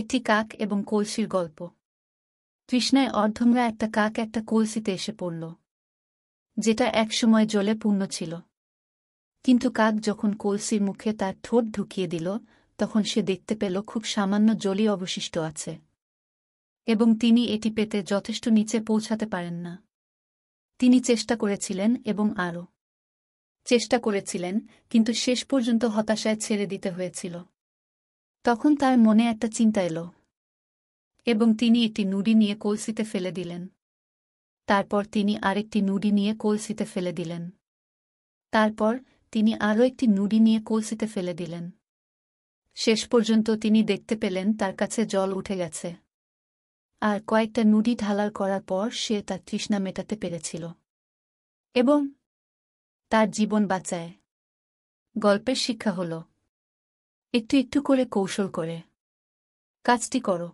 একটি কাক এবং কলসির গল্প তৃষ্ণায় অর্ধমরা একটা কাক একটা কলসিতে এসে পড়ল যেটা একসময় জলে পূর্ণ ছিল কিন্তু কাক যখন কলসির মুখে তার ঠোঁট ঢুকিয়ে দিল তখন সে দেখতে পেল খুব সামান্য জলই অবশিষ্ট আছে এবং তিনি এটি পেতে যথেষ্ট নিচে পৌঁছাতে পারেন না তিনি চেষ্টা করেছিলেন এবং আরও চেষ্টা করেছিলেন কিন্তু শেষ পর্যন্ত হতাশায় ছেড়ে দিতে হয়েছিল তখন তার মনে একটা চিন্তা এলো এবং তিনি একটি নুডি নিয়ে কলসিতে ফেলে দিলেন তারপর তিনি আরেকটি নুডি নিয়ে কলসিতে ফেলে দিলেন তারপর তিনি আরও একটি নুডি নিয়ে কলসিতে ফেলে দিলেন শেষ পর্যন্ত তিনি দেখতে পেলেন তার কাছে জল উঠে গেছে আর কয়েকটা নুডি ঢালার করার পর সে তার তৃষ্ণা মেটাতে পেরেছিল এবং তার জীবন বাঁচায় গল্পের শিক্ষা হলো একটু একটু করে কৌশল করে কাজটি করো